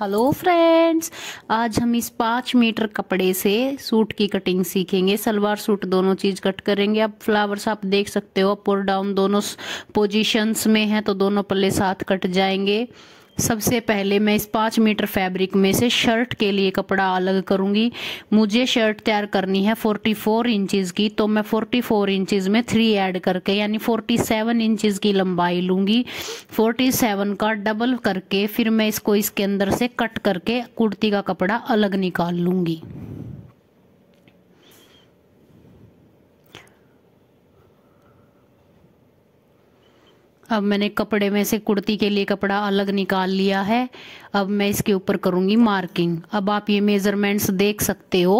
hello friends आज हम इस पाँच मीटर कपड़े से सूट की कटिंग सीखेंगे सलवार सूट दोनों चीज़ कट करेंगे अब फ्लावर्स आप देख सकते हो अप और डाउन दोनों पोजीशंस में हैं तो दोनों पल्ले साथ कट जाएंगे सबसे पहले मैं इस पाँच मीटर फैब्रिक में से शर्ट के लिए कपड़ा अलग करूँगी मुझे शर्ट तैयार करनी है 44 इंचज़ की तो मैं 44 इंचज़ में थ्री ऐड करके यानी 47 इंचज़ की लंबाई लूँगी 47 का डबल करके फिर मैं इसको इसके अंदर से कट करके कुर्ती का कपड़ा अलग निकाल लूँगी अब मैंने कपड़े में से कुर्ती के लिए कपड़ा अलग निकाल लिया है अब मैं इसके ऊपर करूँगी मार्किंग अब आप ये मेज़रमेंट्स देख सकते हो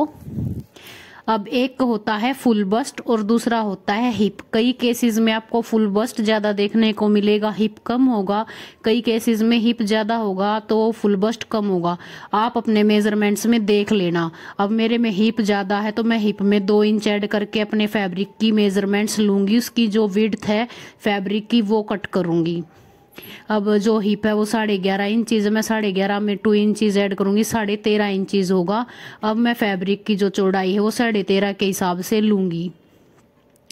अब एक होता है फुल बस्ट और दूसरा होता है हिप कई केसेस में आपको फुल बस्ट ज़्यादा देखने को मिलेगा हिप कम होगा कई केसेस में हिप ज़्यादा होगा तो फुल बस्ट कम होगा आप अपने मेजरमेंट्स में देख लेना अब मेरे में हिप ज़्यादा है तो मैं हिप में दो इंच ऐड करके अपने फैब्रिक की मेजरमेंट्स लूँगी उसकी जो विड्थ है फैब्रिक की वो कट करूँगी अब जो हिप है वो साढ़े ग्यारह इंचज़ मैं साढ़े ग्यारह में टू इंचीज ऐड करूंगी साढ़े तेरह इंचीज होगा अब मैं फैब्रिक की जो चौड़ाई है वो साढ़े तेरह के हिसाब से लूंगी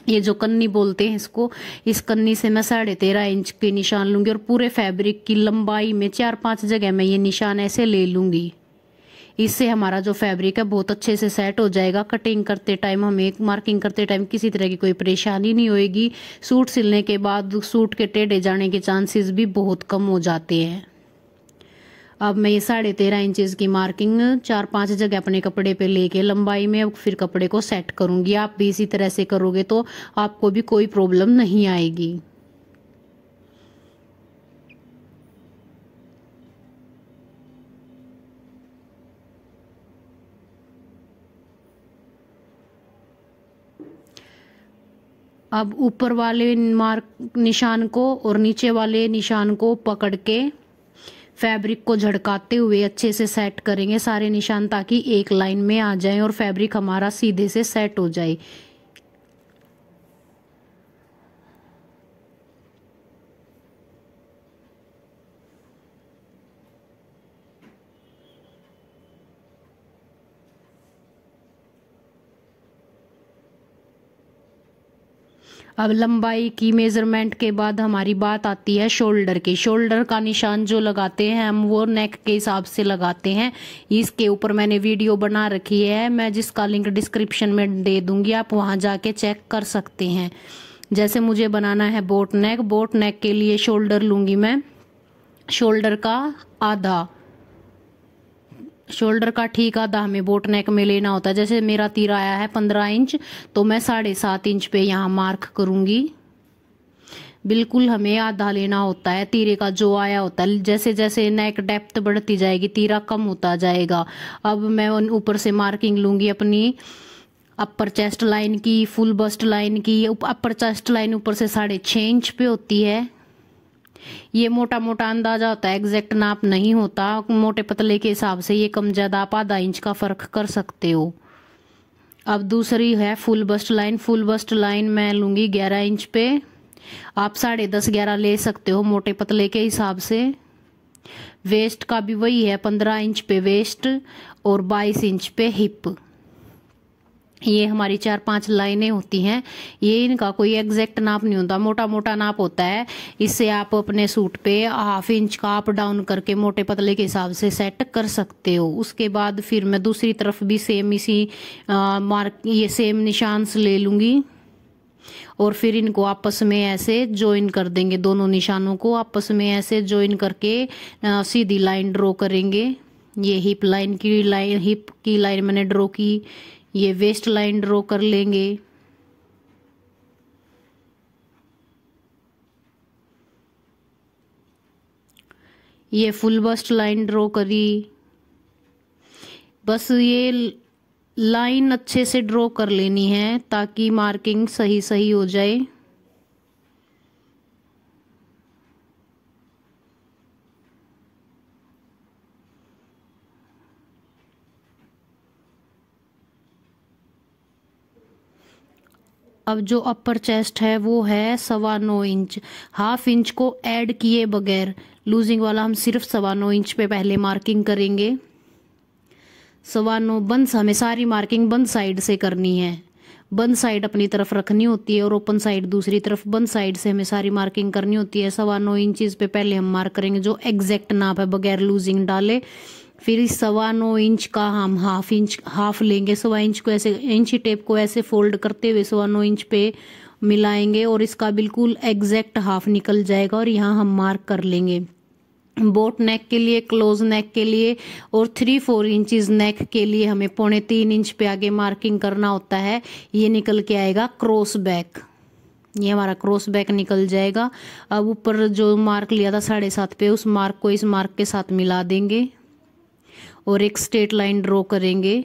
ये जो कन्नी बोलते हैं इसको इस कन्नी से मैं साढ़े तेरह इंच के निशान लूंगी और पूरे फैब्रिक की लंबाई में चार पांच जगह में ये निशान ऐसे ले लूँगी इससे हमारा जो फैब्रिक है बहुत अच्छे से सेट हो जाएगा कटिंग करते टाइम हमें मार्किंग करते टाइम किसी तरह की कोई परेशानी नहीं होएगी सूट सिलने के बाद सूट के टेढ़े जाने के चांसेस भी बहुत कम हो जाते हैं अब मैं ये साढ़े तेरह इंचज़ की मार्किंग चार पांच जगह अपने कपड़े पे लेके लंबाई में फिर कपड़े को सेट करूँगी आप भी इसी तरह से करोगे तो आपको भी कोई प्रॉब्लम नहीं आएगी अब ऊपर वाले मार्क निशान को और नीचे वाले निशान को पकड़ के फैब्रिक को झड़काते हुए अच्छे से सेट करेंगे सारे निशान ताकि एक लाइन में आ जाएं और फैब्रिक हमारा सीधे से सेट हो जाए अब लंबाई की मेज़रमेंट के बाद हमारी बात आती है शोल्डर की शोल्डर का निशान जो लगाते हैं हम वो नेक के हिसाब से लगाते हैं इसके ऊपर मैंने वीडियो बना रखी है मैं जिसका लिंक डिस्क्रिप्शन में दे दूंगी आप वहाँ जाके चेक कर सकते हैं जैसे मुझे बनाना है बोट नेक बोट नेक के लिए शोल्डर लूंगी मैं शोल्डर का आधा शोल्डर का ठीक आधा हमें बोट नेक में लेना होता है जैसे मेरा तीर आया है पंद्रह इंच तो मैं साढ़े सात इंच पे यहाँ मार्क करूँगी बिल्कुल हमें आधा लेना होता है तीरे का जो आया होता है जैसे जैसे नेक डेप्थ बढ़ती जाएगी तीरा कम होता जाएगा अब मैं ऊपर से मार्किंग लूँगी अपनी अपर चेस्ट लाइन की फुल बस्ट लाइन की अपर चेस्ट लाइन ऊपर से साढ़े छः इंच पे होती है ये मोटा मोटा अंदाजा होता है एग्जैक्ट नाप नहीं होता मोटे पतले के हिसाब से ये कम ज़्यादा आप आधा इंच का फ़र्क कर सकते हो अब दूसरी है full bust line full bust line मैं लूंगी ग्यारह इंच पे आप साढ़े दस ग्यारह ले सकते हो मोटे पतले के हिसाब से वेस्ट का भी वही है पंद्रह इंच पे वेस्ट और बाईस इंच पे हिप ये हमारी चार पांच लाइनें होती हैं ये इनका कोई एग्जैक्ट नाप नहीं होता मोटा मोटा नाप होता है इससे आप अपने सूट पे हाफ इंच का अप डाउन करके मोटे पतले के हिसाब से सेट कर सकते हो उसके बाद फिर मैं दूसरी तरफ भी सेम इसी आ, मार्क ये सेम निशान से ले लूँगी और फिर इनको आपस में ऐसे ज्वाइन कर देंगे दोनों निशानों को आपस में ऐसे ज्वाइन करके आ, सीधी लाइन ड्रॉ करेंगे ये हिप लाइन की लाइन हिप की लाइन मैंने ड्रॉ की ये वेस्ट लाइन ड्रॉ कर लेंगे ये फुल बस्ट लाइन ड्रॉ करी बस ये लाइन अच्छे से ड्रॉ कर लेनी है ताकि मार्किंग सही सही हो जाए अब जो अपर चेस्ट है वो है सवा नौ इंच हाफ इंच को ऐड किए बगैर लूजिंग वाला हम सिर्फ सवा नौ इंच पे पहले मार्किंग करेंगे सवा नौ बंद हमें सारी मार्किंग बंद साइड से करनी है बंद साइड अपनी तरफ रखनी होती है और ओपन साइड दूसरी तरफ बंद साइड से हमें सारी मार्किंग करनी होती है सवा नौ इंचज़ पे पहले हम मार्क करेंगे जो एग्जैक्ट नाप है बगैर लूजिंग डाले फिर सवा नौ इंच का हम हाफ इंच हाफ लेंगे सवा इंच को ऐसे इंच टेप को ऐसे फोल्ड करते हुए सवा नौ इंच पे मिलाएंगे और इसका बिल्कुल एग्जैक्ट हाफ निकल जाएगा और यहाँ हम मार्क कर लेंगे बोट नेक के लिए क्लोज नेक के लिए और थ्री फोर इंचज नेक के लिए हमें पौने तीन इंच पे आगे मार्किंग करना होता है ये निकल के आएगा क्रॉस बैक ये हमारा क्रॉस बैक निकल जाएगा अब ऊपर जो मार्क लिया था साढ़े सात पे उस मार्क को इस मार्क के साथ मिला देंगे और एक स्ट्रेट लाइन ड्रॉ करेंगे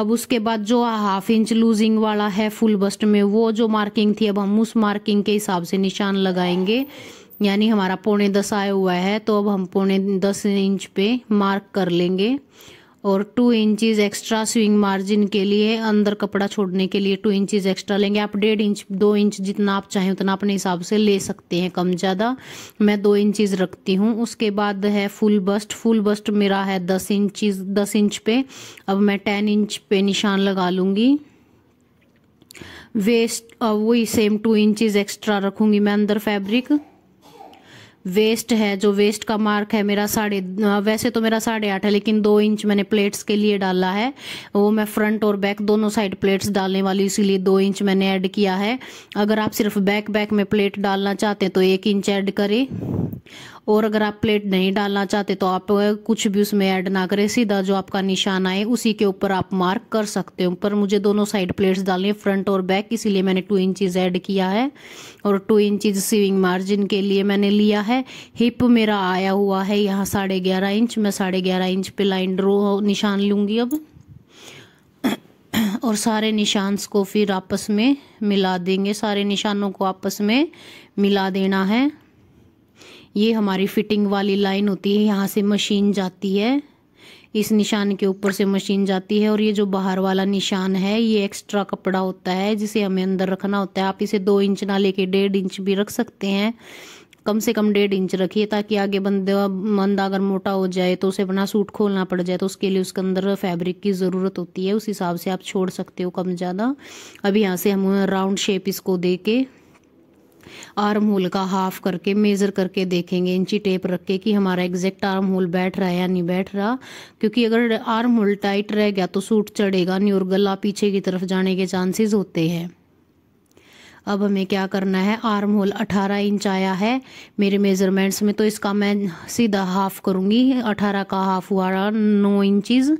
अब उसके बाद जो हाफ इंच लूजिंग वाला है फुल बस्ट में वो जो मार्किंग थी अब हम उस मार्किंग के हिसाब से निशान लगाएंगे यानी हमारा पौने दस आया हुआ है तो अब हम पौने दस इंच पे मार्क कर लेंगे और two inches extra sewing margin के लिए अंदर कपड़ा छोड़ने के लिए टू इंचीज एक्स्ट्रा लेंगे आप डेढ़ इंच दो इंच जितना आप चाहें उतना अपने हिसाब से ले सकते हैं कम ज़्यादा मैं दो इंचीज रखती हूँ उसके बाद है फुल बस्ट फुल बस्ट मेरा है दस इंचीज दस इंच पे अब मैं टेन इंच पे निशान लगा लूँगी वेस्ट वही सेम टू इंचज एक्स्ट्रा रखूँगी मैं अंदर फैब्रिक वेस्ट है जो वेस्ट का मार्क है मेरा साढ़े वैसे तो मेरा साढ़े आठ है लेकिन दो इंच मैंने प्लेट्स के लिए डाला है वो मैं फ्रंट और बैक दोनों साइड प्लेट्स डालने वाली इसीलिए दो इंच मैंने ऐड किया है अगर आप सिर्फ बैक बैक में प्लेट डालना चाहते हैं तो एक इंच ऐड करें और अगर आप प्लेट नहीं डालना चाहते तो आप कुछ भी उसमें ऐड ना करें सीधा जो आपका निशान आए उसी के ऊपर आप मार्क कर सकते हो पर मुझे दोनों साइड प्लेट्स डालनी है फ्रंट और बैक इसीलिए मैंने टू इंचज़ ऐड किया है और टू इंचज़ सीविंग मार्जिन के लिए मैंने लिया है हिप मेरा आया हुआ है यहाँ साढ़े ग्यारह इंच मैं साढ़े ग्यारह इंच पे लाइन ड्रो निशान लूँगी अब और सारे निशान्स को फिर आपस में मिला देंगे सारे निशानों को आपस में मिला देना है ये हमारी फिटिंग वाली लाइन होती है यहाँ से मशीन जाती है इस निशान के ऊपर से मशीन जाती है और ये जो बाहर वाला निशान है ये एक्स्ट्रा कपड़ा होता है जिसे हमें अंदर रखना होता है आप इसे दो इंच ना लेके डेढ़ इंच भी रख सकते हैं कम से कम डेढ़ इंच रखिए ताकि आगे बंदा बंदा अगर मोटा हो जाए तो उसे अपना सूट खोलना पड़ जाए तो उसके लिए उसके अंदर फैब्रिक की ज़रूरत होती है उस हिसाब से आप छोड़ सकते हो कम ज़्यादा अब यहाँ से हम राउंड शेप इसको दे के आर्म होल का हाफ करके मेज़र करके देखेंगे इंची टेप रख के कि हमारा एग्जैक्ट आर्म होल बैठ रहा है या नहीं बैठ रहा क्योंकि अगर आर्म होल टाइट रह गया तो सूट चढ़ेगा नहीं और गला पीछे की तरफ जाने के चांसेस होते हैं अब हमें क्या करना है आर्म होल 18 इंच आया है मेरे मेज़रमेंट्स में तो इसका मैं सीधा हाफ करूंगी 18 का हाफ हुआ नौ इंचज़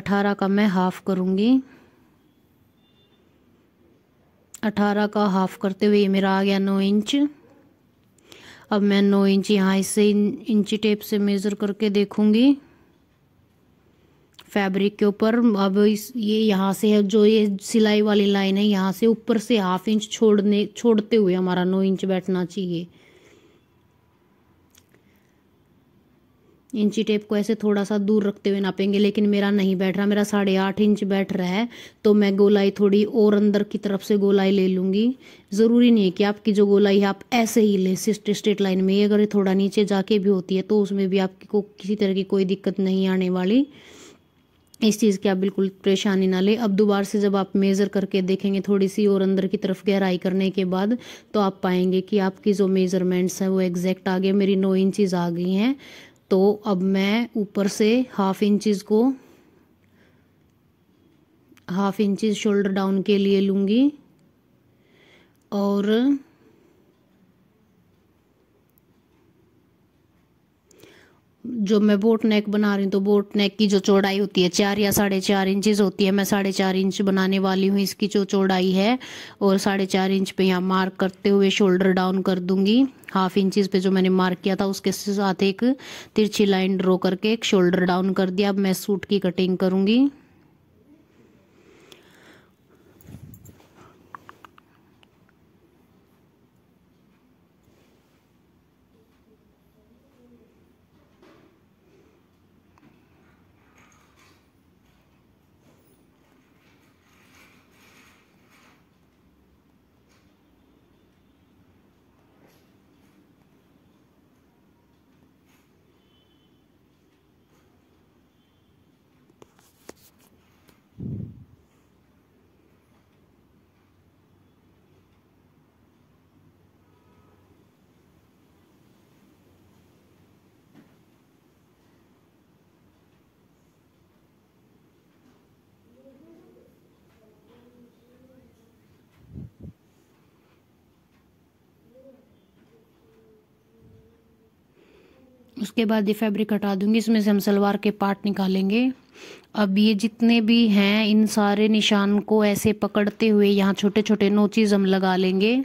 अठारह का मैं हाफ करूंगी अठारह का हाफ़ करते हुए मेरा आ गया नौ इंच अब मैं नौ इंच यहाँ इसे इंची टेप से मेज़र करके देखूंगी फैब्रिक के ऊपर अब इस ये यहाँ से है जो ये सिलाई वाली लाइन है यहाँ से ऊपर से हाफ इंच छोड़ने छोड़ते हुए हमारा नौ इंच बैठना चाहिए इंची टेप को ऐसे थोड़ा सा दूर रखते हुए नापेंगे लेकिन मेरा नहीं बैठ रहा मेरा साढ़े आठ इंच बैठ रहा है तो मैं गोलाई थोड़ी और अंदर की तरफ से गोलाई ले लूँगी ज़रूरी नहीं है कि आपकी जो गोलाई है आप ऐसे ही ले सिस्ट स्ट्रेट लाइन में अगर थोड़ा नीचे जाके भी होती है तो उसमें भी आपकी को किसी तरह की कोई दिक्कत नहीं आने वाली इस चीज़ की आप बिल्कुल परेशानी ना ले अब दोबारा से जब आप मेज़र करके देखेंगे थोड़ी सी और अंदर की तरफ गहराई करने के बाद तो आप पाएंगे कि आपकी जो मेज़रमेंट्स हैं वो एग्जैक्ट आ गए मेरी नौ इंचज़ आ गई हैं तो अब मैं ऊपर से हाफ इंचज़ को हाफ इंचज़ शोल्डर डाउन के लिए लूँगी और जो मैं बोट नेक बना रही हूँ तो बोट नेक की जो चौड़ाई होती है चार या साढ़े चार इंचज़ होती है मैं साढ़े चार इंच बनाने वाली हूँ इसकी जो चौड़ाई है और साढ़े चार इंच पे यहाँ मार्क करते हुए शोल्डर डाउन कर दूँगी हाफ इंचज़ पे जो मैंने मार्क किया था उसके साथ एक तिरछी लाइन ड्रॉ करके एक शोल्डर डाउन कर दिया अब मैं सूट की कटिंग करूँगी उसके बाद ये फैब्रिक हटा दूंगी इसमें से हम सलवार के पार्ट निकालेंगे अब ये जितने भी हैं इन सारे निशान को ऐसे पकड़ते हुए यहाँ छोटे छोटे नोचीज़ हम लगा लेंगे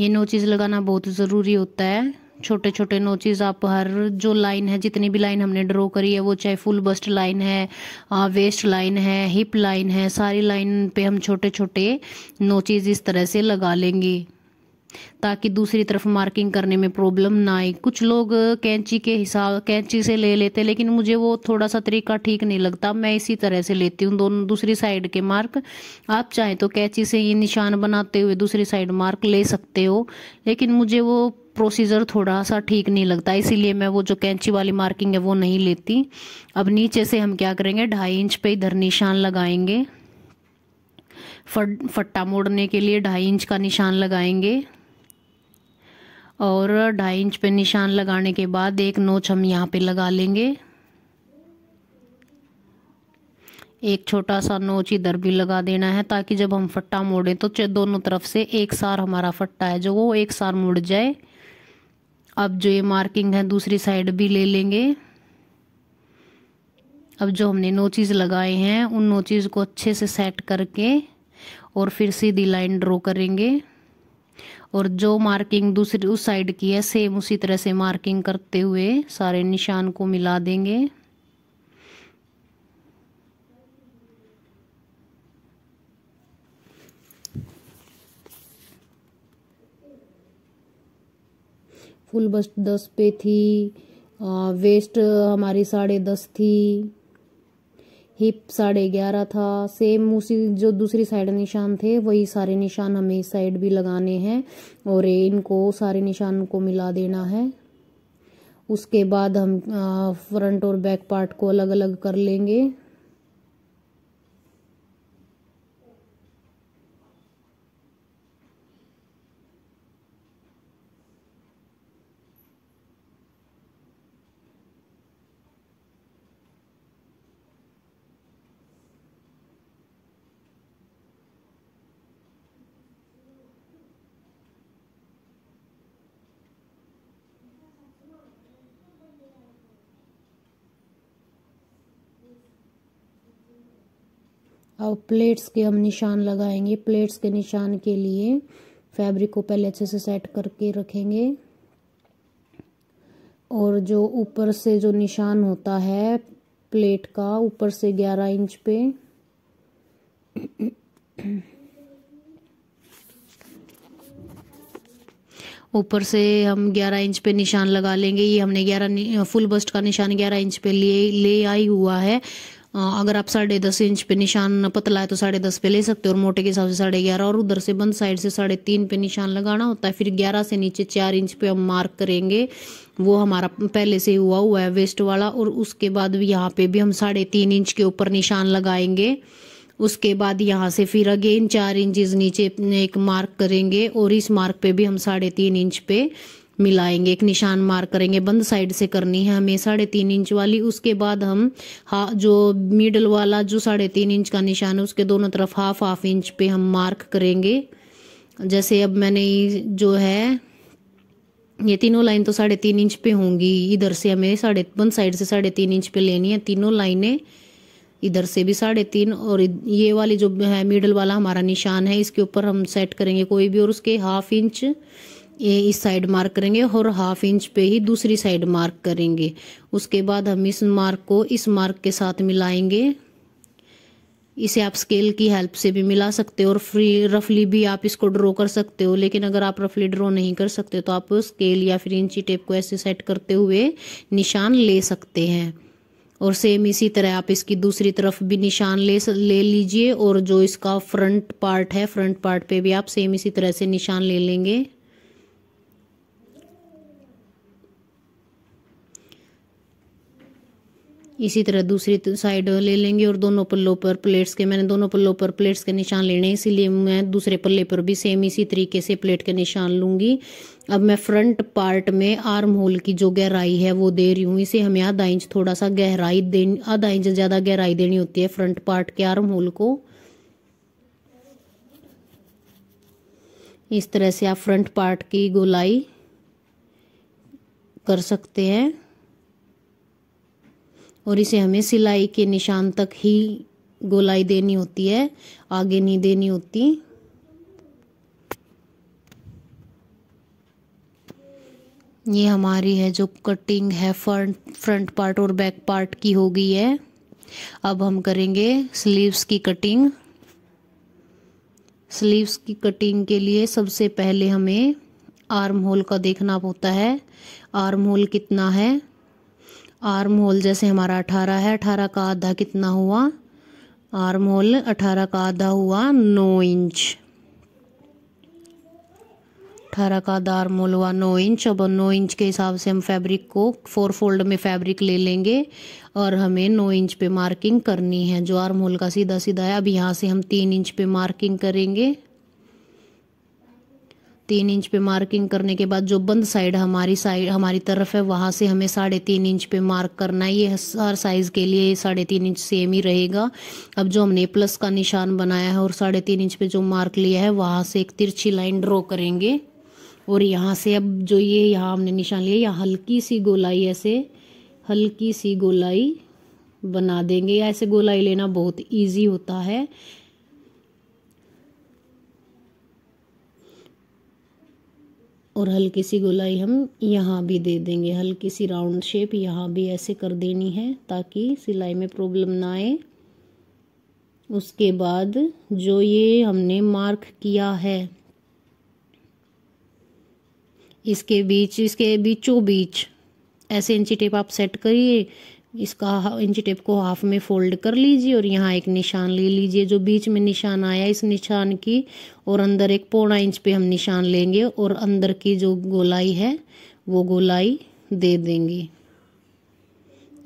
ये नोचीज़ लगाना बहुत ज़रूरी होता है छोटे छोटे नोचीज़ आप हर जो लाइन है जितनी भी लाइन हमने ड्रॉ करी है वो चाहे फुल बस्ट लाइन है वेस्ट लाइन है हिप लाइन है सारी लाइन पे हम छोटे छोटे नोचीज़ इस तरह से लगा लेंगे ताकि दूसरी तरफ मार्किंग करने में प्रॉब्लम ना आए कुछ लोग कैंची के हिसाब कैंची से ले लेते लेकिन मुझे वो थोड़ा सा तरीका ठीक नहीं लगता मैं इसी तरह से लेती हूँ दोनों दूसरी साइड के मार्क आप चाहें तो कैंची से ये निशान बनाते हुए दूसरी साइड मार्क ले सकते हो लेकिन मुझे वो प्रोसीजर थोड़ा सा ठीक नहीं लगता इसीलिए मैं वो जो कैंची वाली मार्किंग है वो नहीं लेती अब नीचे से हम क्या करेंगे ढाई इंच पे इधर निशान लगाएंगे फट फट्टा मोड़ने के लिए ढाई इंच का निशान लगाएंगे और ढाई इंच पे निशान लगाने के बाद एक नोच हम यहाँ पे लगा लेंगे एक छोटा सा नोच इधर भी लगा देना है ताकि जब हम फट्टा मोड़ें तो दोनों तरफ से एक सार हमारा फट्टा है जो वो एक सार मुड़ जाए अब जो ये मार्किंग है दूसरी साइड भी ले लेंगे अब जो हमने चीज़ लगाए हैं उन चीज़ को अच्छे से सेट करके और फिर सीधी लाइन ड्रॉ करेंगे और जो मार्किंग दूसरी उस साइड की है सेम उसी तरह से मार्किंग करते हुए सारे निशान को मिला देंगे फुल बस्ट दस पे थी वेस्ट हमारी साढ़े दस थी हिप साढ़े ग्यारह था सेम उसी जो दूसरी साइड निशान थे वही सारे निशान हमें इस साइड भी लगाने हैं और इनको सारे निशान को मिला देना है उसके बाद हम फ्रंट और बैक पार्ट को अलग अलग कर लेंगे अब प्लेट्स के हम निशान लगाएंगे प्लेट्स के निशान के लिए फैब्रिक को पहले अच्छे से सेट करके रखेंगे और जो ऊपर से जो निशान होता है प्लेट का ऊपर से ग्यारह इंच पे ऊपर से हम 11 इंच पे निशान लगा लेंगे ये हमने 11 फुल बस्ट का निशान 11 इंच पे लिए ले आई हुआ है अगर आप साढ़े दस इंच पे निशान पतला है तो साढ़े दस पे ले सकते हो और मोटे के हिसाब से साढ़े ग्यारह और उधर से बंद साइड से साढ़े तीन पे निशान लगाना होता है फिर ग्यारह से नीचे चार इंच पे हम मार्क करेंगे वो हमारा पहले से हुआ हुआ है वेस्ट वाला और उसके बाद भी यहाँ पे भी हम साढ़े तीन इंच के ऊपर निशान लगाएंगे उसके बाद यहाँ से फिर अगेन चार इंचज नीचे एक मार्क करेंगे और इस मार्क पे भी हम साढ़े तीन इंच पे मिलाएंगे एक निशान मार करेंगे बंद साइड से करनी है हमें साढ़े तीन इंच वाली उसके बाद हम हा जो मिडल वाला जो साढ़े तीन इंच का निशान है उसके दोनों तरफ हाफ हाफ इंच पे हम मार्क करेंगे जैसे अब मैंने जो है ये तीनों लाइन तो साढ़े तीन इंच पे होंगी इधर से हमें साढ़े वन साइड से साढ़े तीन इंच पे लेनी है तीनों लाइनें इधर से भी साढ़े तीन और ये वाली जो है मिडल वाला हमारा निशान है इसके ऊपर हम सेट करेंगे कोई भी और उसके हाफ इंच ये इस साइड मार्क करेंगे और हाफ इंच पे ही दूसरी साइड मार्क करेंगे उसके बाद हम इस मार्क को इस मार्क के साथ मिलाएंगे इसे आप स्केल की हेल्प से भी मिला सकते हो और फ्री रफली भी आप इसको ड्रॉ कर सकते हो लेकिन अगर आप रफली ड्रॉ नहीं कर सकते तो आप स्केल या फिर इंची टेप को ऐसे सेट करते हुए निशान ले सकते हैं और सेम इसी तरह आप इसकी दूसरी तरफ भी निशान ले ले लीजिए और जो इसका फ्रंट पार्ट है फ्रंट पार्ट पे भी आप सेम इसी तरह से निशान ले लेंगे इसी तरह दूसरी साइड ले लेंगे और दोनों पल्लों पर प्लेट्स के मैंने दोनों पल्लों पर प्लेट्स के निशान लेने हैं इसीलिए मैं दूसरे पल्ले पर भी सेम इसी तरीके से प्लेट के निशान लूंगी अब मैं फ्रंट पार्ट में आर्म होल की जो गहराई है वो दे रही हूँ इसे हमें आधा इंच थोड़ा सा गहराई दे आधा इंच ज़्यादा गहराई देनी होती है फ्रंट पार्ट के आर्म होल को इस तरह से आप फ्रंट पार्ट की गोलाई कर सकते हैं और इसे हमें सिलाई के निशान तक ही गोलाई देनी होती है आगे नहीं देनी होती ये हमारी है जो कटिंग है फ्रंट फ्रंट पार्ट और बैक पार्ट की हो गई है अब हम करेंगे स्लीव्स की कटिंग स्लीव्स की कटिंग के लिए सबसे पहले हमें आर्म होल का देखना होता है आर्म होल कितना है आर्म होल जैसे हमारा अठारह है अठारह का आधा कितना हुआ आर्म होल अठारह का आधा हुआ नौ इंच अठारह का आधा आर्म होल हुआ नौ इंच अब नौ इंच के हिसाब से हम फैब्रिक को फोर फोल्ड में फैब्रिक ले लेंगे और हमें नौ इंच पे मार्किंग करनी है जो आर्म होल का सीधा सीधा है अब यहाँ से हम तीन इंच पे मार्किंग करेंगे तीन इंच पे मार्किंग करने के बाद जो बंद साइड हमारी साइड हमारी तरफ है वहाँ से हमें साढ़े तीन इंच पे मार्क करना है ये हर साइज़ के लिए साढ़े तीन इंच सेम ही रहेगा अब जो हमने प्लस का निशान बनाया है और साढ़े तीन इंच पे जो मार्क लिया है वहाँ से एक तिरछी लाइन ड्रॉ करेंगे और यहाँ से अब जो ये यहाँ हमने निशान लिया यहाँ हल्की सी गोलाई ऐसे हल्की सी गोलाई बना देंगे या ऐसे गोलाई लेना बहुत ईजी होता है और हल्की सी गोलाई हम यहाँ भी दे देंगे हल्की सी राउंड शेप यहाँ भी ऐसे कर देनी है ताकि सिलाई में प्रॉब्लम ना आए उसके बाद जो ये हमने मार्क किया है इसके बीच इसके बीचों बीच ऐसे इंची टेप आप सेट करिए इसका इंच टेप को हाफ में फोल्ड कर लीजिए और यहाँ एक निशान ले लीजिए जो बीच में निशान आया इस निशान की और अंदर एक पौना इंच पे हम निशान लेंगे और अंदर की जो गोलाई है वो गोलाई दे देंगे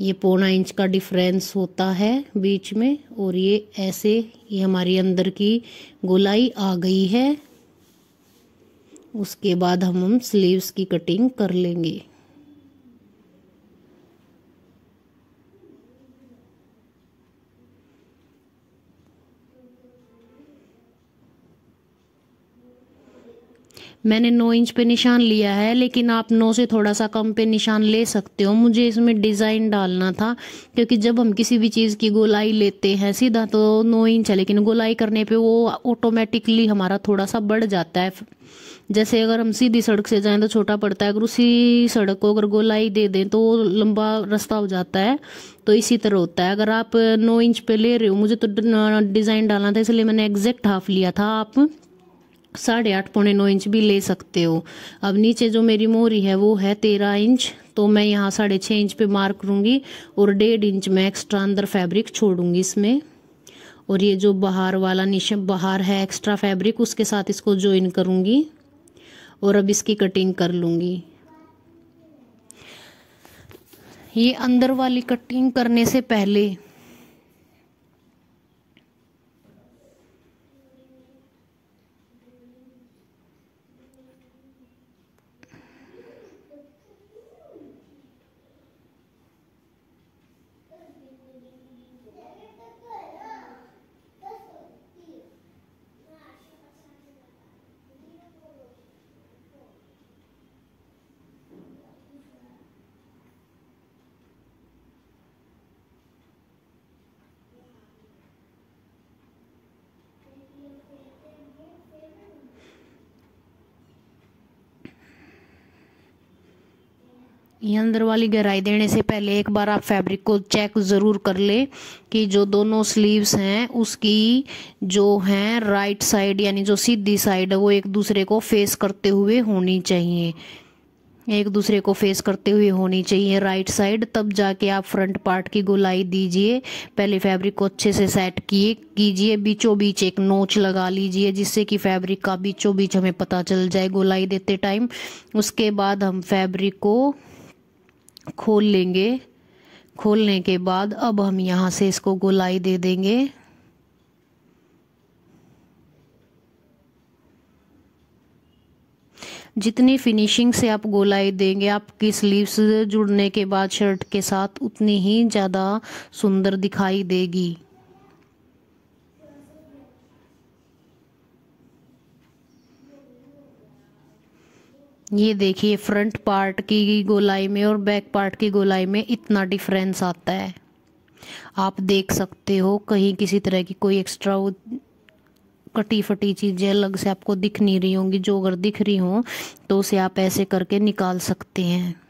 ये पौना इंच का डिफरेंस होता है बीच में और ये ऐसे ये हमारी अंदर की गोलाई आ गई है उसके बाद हम हम स्लीव्स की कटिंग कर लेंगे मैंने नौ इंच पे निशान लिया है लेकिन आप नौ से थोड़ा सा कम पे निशान ले सकते हो मुझे इसमें डिज़ाइन डालना था क्योंकि जब हम किसी भी चीज़ की गोलाई लेते हैं सीधा तो नौ इंच है लेकिन गोलाई करने पे वो ऑटोमेटिकली हमारा थोड़ा सा बढ़ जाता है जैसे अगर हम सीधी सड़क से जाएं तो छोटा पड़ता है अगर उसी सड़क को अगर गोलाई दे दें तो लंबा रास्ता हो जाता है तो इसी तरह होता है अगर आप नौ इंच पे ले रहे हो मुझे तो डिज़ाइन डालना था इसलिए मैंने एग्जैक्ट हाफ लिया था आप साढ़े आठ पौने नौ इंच भी ले सकते हो अब नीचे जो मेरी मोहरी है वो है तेरह इंच तो मैं यहाँ साढ़े छः इंच पे मार्क करूँगी और डेढ़ इंच में एक्स्ट्रा अंदर फैब्रिक छोड़ूंगी इसमें और ये जो बाहर वाला निशा बाहर है एक्स्ट्रा फैब्रिक उसके साथ इसको ज्वाइन करूँगी और अब इसकी कटिंग कर लूँगी ये अंदर वाली कटिंग करने से पहले ये अंदर वाली गहराई देने से पहले एक बार आप फैब्रिक को चेक ज़रूर कर ले कि जो दोनों स्लीव्स हैं उसकी जो हैं राइट साइड यानी जो सीधी साइड है वो एक दूसरे को फेस करते हुए होनी चाहिए एक दूसरे को फेस करते हुए होनी चाहिए राइट साइड तब जाके आप फ्रंट पार्ट की गोलाई दीजिए पहले फैब्रिक को अच्छे से सेट किए कीजिए बीचों बीच एक नोच लगा लीजिए जिससे कि फैब्रिक का बीचों बीच हमें पता चल जाए गोलाई देते टाइम उसके बाद हम फैब्रिक को खोल लेंगे खोलने के बाद अब हम यहाँ से इसको गोलाई दे देंगे जितनी फिनिशिंग से आप गोलाई देंगे आपकी स्लीव्स जुड़ने के बाद शर्ट के साथ उतनी ही ज़्यादा सुंदर दिखाई देगी ये देखिए फ्रंट पार्ट की गोलाई में और बैक पार्ट की गोलाई में इतना डिफरेंस आता है आप देख सकते हो कहीं किसी तरह की कोई एक्स्ट्रा कटी फटी चीज़ें अलग से आपको दिख नहीं रही होंगी जो अगर दिख रही हों तो उसे आप ऐसे करके निकाल सकते हैं